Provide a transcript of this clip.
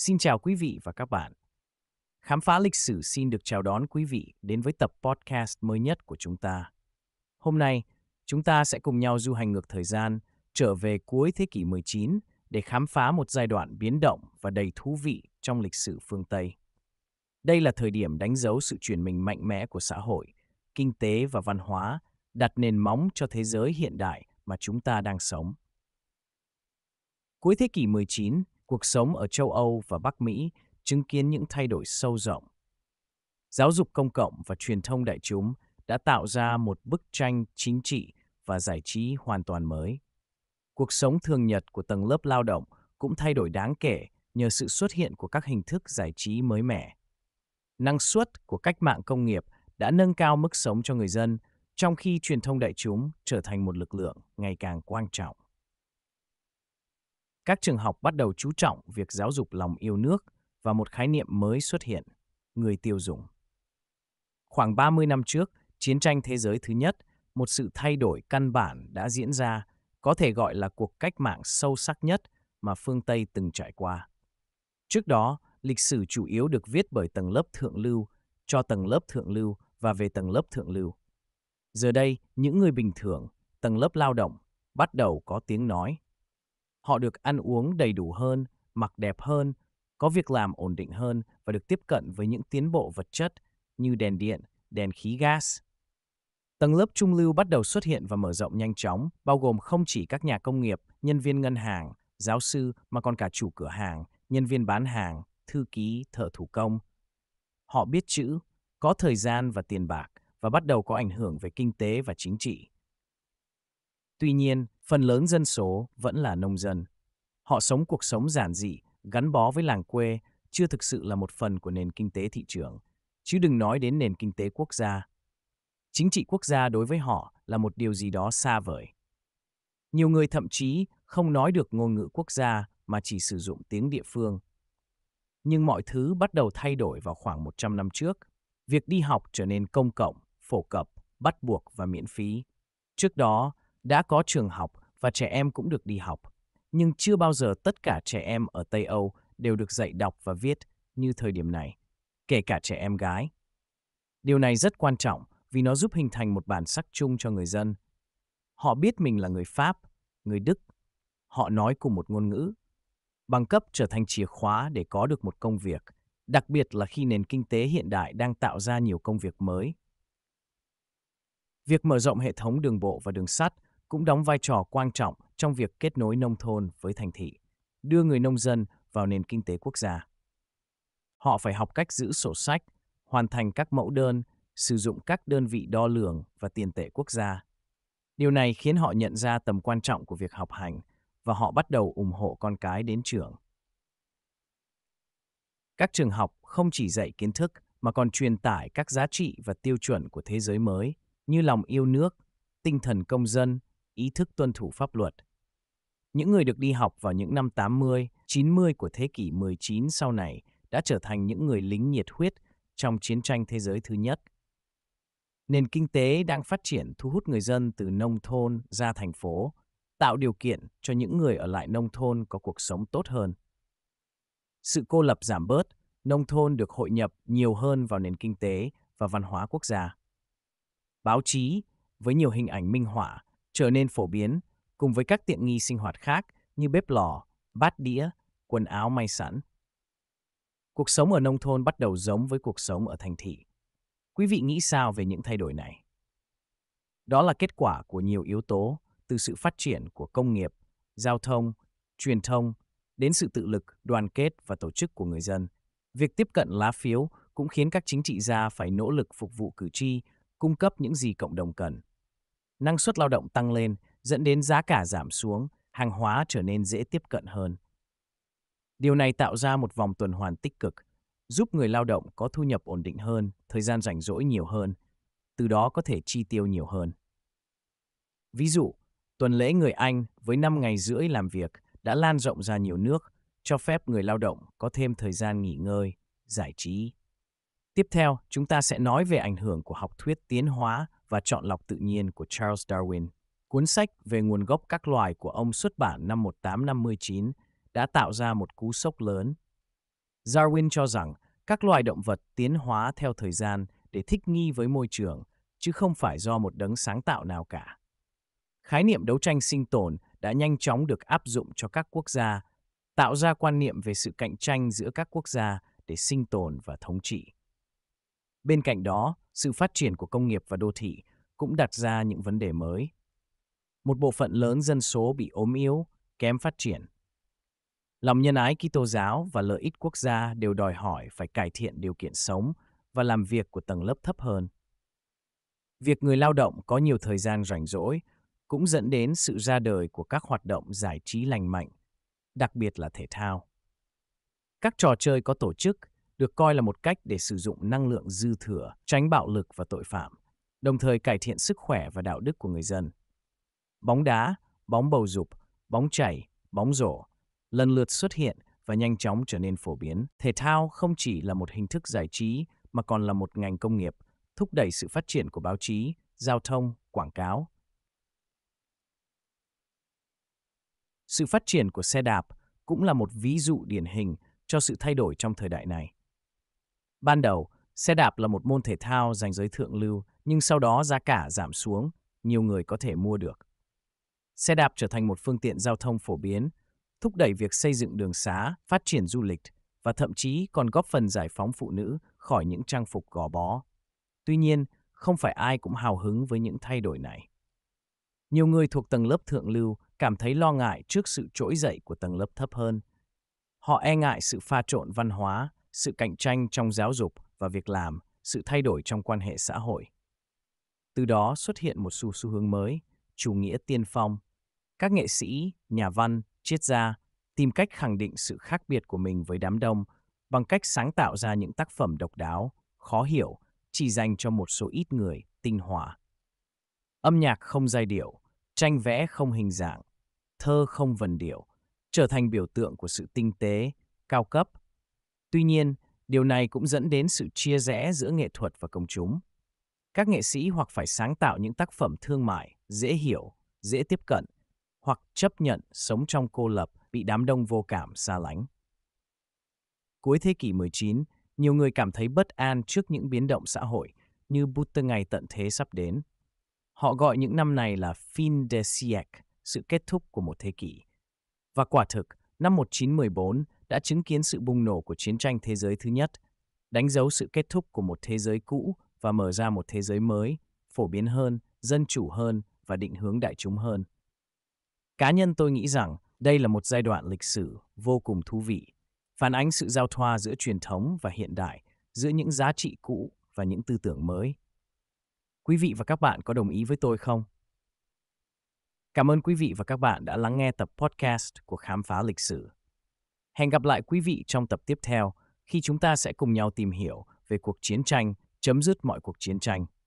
Xin chào quý vị và các bạn. Khám phá lịch sử xin được chào đón quý vị đến với tập podcast mới nhất của chúng ta. Hôm nay, chúng ta sẽ cùng nhau du hành ngược thời gian, trở về cuối thế kỷ 19 để khám phá một giai đoạn biến động và đầy thú vị trong lịch sử phương Tây. Đây là thời điểm đánh dấu sự chuyển mình mạnh mẽ của xã hội, kinh tế và văn hóa, đặt nền móng cho thế giới hiện đại mà chúng ta đang sống. Cuối thế kỷ 19, cuộc sống ở châu Âu và Bắc Mỹ chứng kiến những thay đổi sâu rộng. Giáo dục công cộng và truyền thông đại chúng đã tạo ra một bức tranh chính trị và giải trí hoàn toàn mới. Cuộc sống thường nhật của tầng lớp lao động cũng thay đổi đáng kể nhờ sự xuất hiện của các hình thức giải trí mới mẻ. Năng suất của cách mạng công nghiệp đã nâng cao mức sống cho người dân, trong khi truyền thông đại chúng trở thành một lực lượng ngày càng quan trọng các trường học bắt đầu chú trọng việc giáo dục lòng yêu nước và một khái niệm mới xuất hiện, người tiêu dùng. Khoảng 30 năm trước, chiến tranh thế giới thứ nhất, một sự thay đổi căn bản đã diễn ra, có thể gọi là cuộc cách mạng sâu sắc nhất mà phương Tây từng trải qua. Trước đó, lịch sử chủ yếu được viết bởi tầng lớp thượng lưu, cho tầng lớp thượng lưu và về tầng lớp thượng lưu. Giờ đây, những người bình thường, tầng lớp lao động, bắt đầu có tiếng nói Họ được ăn uống đầy đủ hơn, mặc đẹp hơn, có việc làm ổn định hơn và được tiếp cận với những tiến bộ vật chất như đèn điện, đèn khí gas. Tầng lớp trung lưu bắt đầu xuất hiện và mở rộng nhanh chóng, bao gồm không chỉ các nhà công nghiệp, nhân viên ngân hàng, giáo sư mà còn cả chủ cửa hàng, nhân viên bán hàng, thư ký, thợ thủ công. Họ biết chữ, có thời gian và tiền bạc và bắt đầu có ảnh hưởng về kinh tế và chính trị. Tuy nhiên, Phần lớn dân số vẫn là nông dân. Họ sống cuộc sống giản dị, gắn bó với làng quê, chưa thực sự là một phần của nền kinh tế thị trường, chứ đừng nói đến nền kinh tế quốc gia. Chính trị quốc gia đối với họ là một điều gì đó xa vời. Nhiều người thậm chí không nói được ngôn ngữ quốc gia mà chỉ sử dụng tiếng địa phương. Nhưng mọi thứ bắt đầu thay đổi vào khoảng 100 năm trước. Việc đi học trở nên công cộng, phổ cập, bắt buộc và miễn phí. Trước đó, đã có trường học và trẻ em cũng được đi học, nhưng chưa bao giờ tất cả trẻ em ở Tây Âu đều được dạy đọc và viết như thời điểm này, kể cả trẻ em gái. Điều này rất quan trọng vì nó giúp hình thành một bản sắc chung cho người dân. Họ biết mình là người Pháp, người Đức. Họ nói cùng một ngôn ngữ. Bằng cấp trở thành chìa khóa để có được một công việc, đặc biệt là khi nền kinh tế hiện đại đang tạo ra nhiều công việc mới. Việc mở rộng hệ thống đường bộ và đường sắt cũng đóng vai trò quan trọng trong việc kết nối nông thôn với thành thị, đưa người nông dân vào nền kinh tế quốc gia. Họ phải học cách giữ sổ sách, hoàn thành các mẫu đơn, sử dụng các đơn vị đo lường và tiền tệ quốc gia. Điều này khiến họ nhận ra tầm quan trọng của việc học hành và họ bắt đầu ủng hộ con cái đến trường. Các trường học không chỉ dạy kiến thức mà còn truyền tải các giá trị và tiêu chuẩn của thế giới mới như lòng yêu nước, tinh thần công dân, ý thức tuân thủ pháp luật. Những người được đi học vào những năm 80, 90 của thế kỷ 19 sau này đã trở thành những người lính nhiệt huyết trong chiến tranh thế giới thứ nhất. Nền kinh tế đang phát triển thu hút người dân từ nông thôn ra thành phố, tạo điều kiện cho những người ở lại nông thôn có cuộc sống tốt hơn. Sự cô lập giảm bớt, nông thôn được hội nhập nhiều hơn vào nền kinh tế và văn hóa quốc gia. Báo chí, với nhiều hình ảnh minh họa, trở nên phổ biến, cùng với các tiện nghi sinh hoạt khác như bếp lò, bát đĩa, quần áo may sẵn. Cuộc sống ở nông thôn bắt đầu giống với cuộc sống ở thành thị. Quý vị nghĩ sao về những thay đổi này? Đó là kết quả của nhiều yếu tố, từ sự phát triển của công nghiệp, giao thông, truyền thông, đến sự tự lực, đoàn kết và tổ chức của người dân. Việc tiếp cận lá phiếu cũng khiến các chính trị gia phải nỗ lực phục vụ cử tri, cung cấp những gì cộng đồng cần năng suất lao động tăng lên, dẫn đến giá cả giảm xuống, hàng hóa trở nên dễ tiếp cận hơn. Điều này tạo ra một vòng tuần hoàn tích cực, giúp người lao động có thu nhập ổn định hơn, thời gian rảnh rỗi nhiều hơn, từ đó có thể chi tiêu nhiều hơn. Ví dụ, tuần lễ người Anh với 5 ngày rưỡi làm việc đã lan rộng ra nhiều nước, cho phép người lao động có thêm thời gian nghỉ ngơi, giải trí. Tiếp theo, chúng ta sẽ nói về ảnh hưởng của học thuyết tiến hóa và chọn lọc tự nhiên của Charles Darwin. Cuốn sách về nguồn gốc các loài của ông xuất bản năm 1859 đã tạo ra một cú sốc lớn. Darwin cho rằng các loài động vật tiến hóa theo thời gian để thích nghi với môi trường, chứ không phải do một đấng sáng tạo nào cả. Khái niệm đấu tranh sinh tồn đã nhanh chóng được áp dụng cho các quốc gia, tạo ra quan niệm về sự cạnh tranh giữa các quốc gia để sinh tồn và thống trị. Bên cạnh đó, sự phát triển của công nghiệp và đô thị cũng đặt ra những vấn đề mới. Một bộ phận lớn dân số bị ốm yếu, kém phát triển. Lòng nhân ái Kitô giáo và lợi ích quốc gia đều đòi hỏi phải cải thiện điều kiện sống và làm việc của tầng lớp thấp hơn. Việc người lao động có nhiều thời gian rảnh rỗi cũng dẫn đến sự ra đời của các hoạt động giải trí lành mạnh, đặc biệt là thể thao. Các trò chơi có tổ chức được coi là một cách để sử dụng năng lượng dư thừa, tránh bạo lực và tội phạm, đồng thời cải thiện sức khỏe và đạo đức của người dân. Bóng đá, bóng bầu dục, bóng chảy, bóng rổ lần lượt xuất hiện và nhanh chóng trở nên phổ biến. Thể thao không chỉ là một hình thức giải trí mà còn là một ngành công nghiệp, thúc đẩy sự phát triển của báo chí, giao thông, quảng cáo. Sự phát triển của xe đạp cũng là một ví dụ điển hình cho sự thay đổi trong thời đại này. Ban đầu, xe đạp là một môn thể thao dành giới thượng lưu, nhưng sau đó giá cả giảm xuống, nhiều người có thể mua được. Xe đạp trở thành một phương tiện giao thông phổ biến, thúc đẩy việc xây dựng đường xá, phát triển du lịch và thậm chí còn góp phần giải phóng phụ nữ khỏi những trang phục gò bó. Tuy nhiên, không phải ai cũng hào hứng với những thay đổi này. Nhiều người thuộc tầng lớp thượng lưu cảm thấy lo ngại trước sự trỗi dậy của tầng lớp thấp hơn. Họ e ngại sự pha trộn văn hóa, sự cạnh tranh trong giáo dục và việc làm, sự thay đổi trong quan hệ xã hội. Từ đó xuất hiện một xu xu hướng mới, chủ nghĩa tiên phong. Các nghệ sĩ, nhà văn, triết gia tìm cách khẳng định sự khác biệt của mình với đám đông bằng cách sáng tạo ra những tác phẩm độc đáo, khó hiểu, chỉ dành cho một số ít người, tinh hoa. Âm nhạc không giai điệu, tranh vẽ không hình dạng, thơ không vần điệu, trở thành biểu tượng của sự tinh tế, cao cấp Tuy nhiên, điều này cũng dẫn đến sự chia rẽ giữa nghệ thuật và công chúng. Các nghệ sĩ hoặc phải sáng tạo những tác phẩm thương mại, dễ hiểu, dễ tiếp cận, hoặc chấp nhận sống trong cô lập, bị đám đông vô cảm xa lánh. Cuối thế kỷ 19, nhiều người cảm thấy bất an trước những biến động xã hội như bút Buddha ngày tận thế sắp đến. Họ gọi những năm này là fin de siècle, sự kết thúc của một thế kỷ. Và quả thực, năm 1914, đã chứng kiến sự bùng nổ của chiến tranh thế giới thứ nhất, đánh dấu sự kết thúc của một thế giới cũ và mở ra một thế giới mới, phổ biến hơn, dân chủ hơn và định hướng đại chúng hơn. Cá nhân tôi nghĩ rằng đây là một giai đoạn lịch sử vô cùng thú vị, phản ánh sự giao thoa giữa truyền thống và hiện đại, giữa những giá trị cũ và những tư tưởng mới. Quý vị và các bạn có đồng ý với tôi không? Cảm ơn quý vị và các bạn đã lắng nghe tập podcast của Khám phá lịch sử. Hẹn gặp lại quý vị trong tập tiếp theo khi chúng ta sẽ cùng nhau tìm hiểu về cuộc chiến tranh, chấm dứt mọi cuộc chiến tranh.